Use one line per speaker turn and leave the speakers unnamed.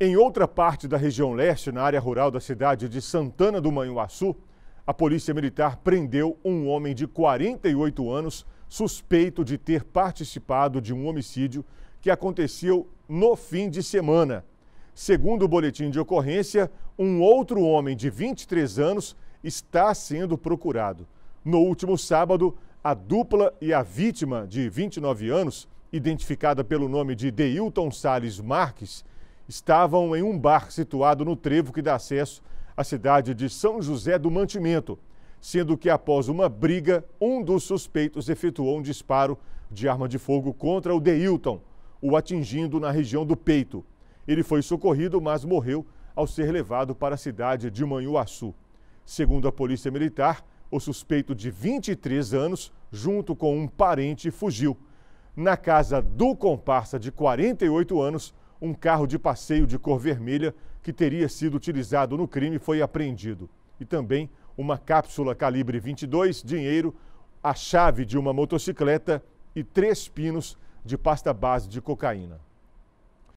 Em outra parte da região leste, na área rural da cidade de Santana do Manhuaçu, a polícia militar prendeu um homem de 48 anos suspeito de ter participado de um homicídio que aconteceu no fim de semana. Segundo o boletim de ocorrência, um outro homem de 23 anos está sendo procurado. No último sábado, a dupla e a vítima de 29 anos, identificada pelo nome de Deilton Sales Marques, estavam em um bar situado no trevo que dá acesso à cidade de São José do Mantimento, sendo que após uma briga, um dos suspeitos efetuou um disparo de arma de fogo contra o Deilton, o atingindo na região do peito. Ele foi socorrido, mas morreu ao ser levado para a cidade de Manhuaçu. Segundo a Polícia Militar, o suspeito de 23 anos, junto com um parente, fugiu. Na casa do comparsa de 48 anos, um carro de passeio de cor vermelha que teria sido utilizado no crime foi apreendido. E também uma cápsula calibre 22, dinheiro, a chave de uma motocicleta e três pinos de pasta base de cocaína.